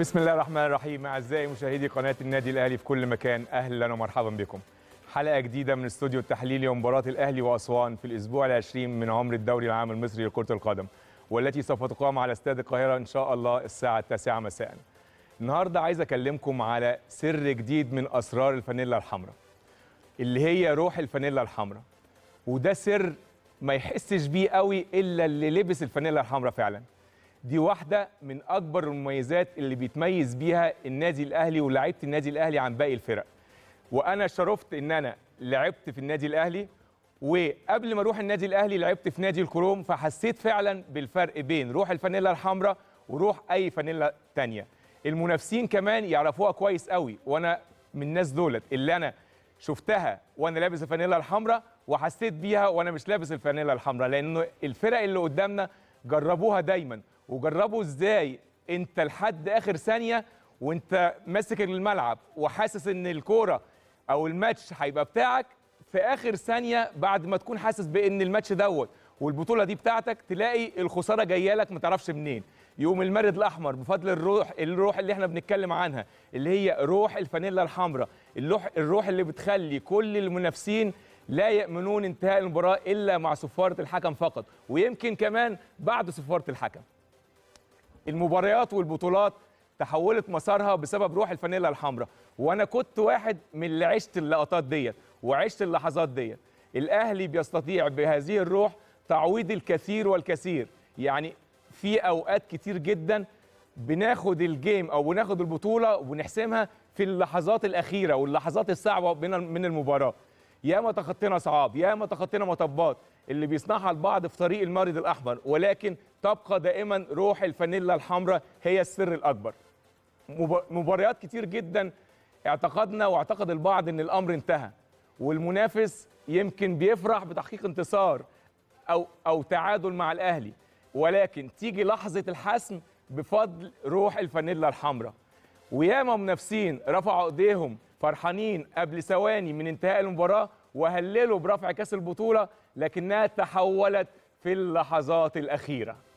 بسم الله الرحمن الرحيم اعزائي مشاهدي قناه النادي الاهلي في كل مكان اهلا ومرحبا بكم حلقه جديده من استوديو التحليلي لمباراه الاهلي واسوان في الاسبوع العشرين من عمر الدوري العام المصري لكره القدم والتي سوف تقام على استاد القاهره ان شاء الله الساعه التاسعة مساء النهارده عايز اكلمكم على سر جديد من اسرار الفانيلا الحمراء اللي هي روح الفانيلا الحمراء وده سر ما يحسش بيه قوي الا اللي لبس الفانيلا الحمراء فعلا دي واحده من اكبر المميزات اللي بيتميز بيها النادي الاهلي ولاعيبه النادي الاهلي عن باقي الفرق وانا شرفت ان انا لعبت في النادي الاهلي وقبل ما اروح النادي الاهلي لعبت في نادي الكروم فحسيت فعلا بالفرق بين روح الفانيلا الحمراء وروح اي فانيلا تانية المنافسين كمان يعرفوها كويس قوي وانا من الناس دولت اللي انا شفتها وانا لابس الفانيلا الحمراء وحسيت بيها وانا مش لابس الفانيلا الحمراء لانه الفرق اللي قدامنا جربوها دايما وجربوا ازاي انت لحد اخر ثانيه وانت ماسك الملعب وحاسس ان الكوره او الماتش هيبقى بتاعك في اخر ثانيه بعد ما تكون حاسس بان الماتش دوت والبطوله دي بتاعتك تلاقي الخساره جايه لك ما تعرفش منين يقوم المارد الاحمر بفضل الروح الروح اللي احنا بنتكلم عنها اللي هي روح الفانيلا الحمراء الروح اللي بتخلي كل المنافسين لا يامنون انتهاء المباراه الا مع صفاره الحكم فقط ويمكن كمان بعد صفاره الحكم المباريات والبطولات تحولت مسارها بسبب روح الفانيلا الحمراء وانا كنت واحد من اللي عشت اللقطات ديت وعشت اللحظات ديت الاهلي بيستطيع بهذه الروح تعويض الكثير والكثير يعني في اوقات كتير جدا بناخد الجيم او بناخد البطوله ونحسمها في اللحظات الاخيره واللحظات الصعبه من المباراه ياما تخطينا صعاب ياما تخطينا مطبات اللي بيصنعها البعض في طريق المارد الاحمر ولكن تبقى دائما روح الفانيلا الحمراء هي السر الاكبر مباريات كتير جدا اعتقدنا واعتقد البعض ان الامر انتهى والمنافس يمكن بيفرح بتحقيق انتصار او او تعادل مع الاهلي ولكن تيجي لحظه الحسم بفضل روح الفانيلا الحمراء وياما منافسين رفعوا ايديهم فرحانين قبل ثواني من انتهاء المباراه وهللوا برفع كاس البطوله لكنها تحولت في اللحظات الاخيره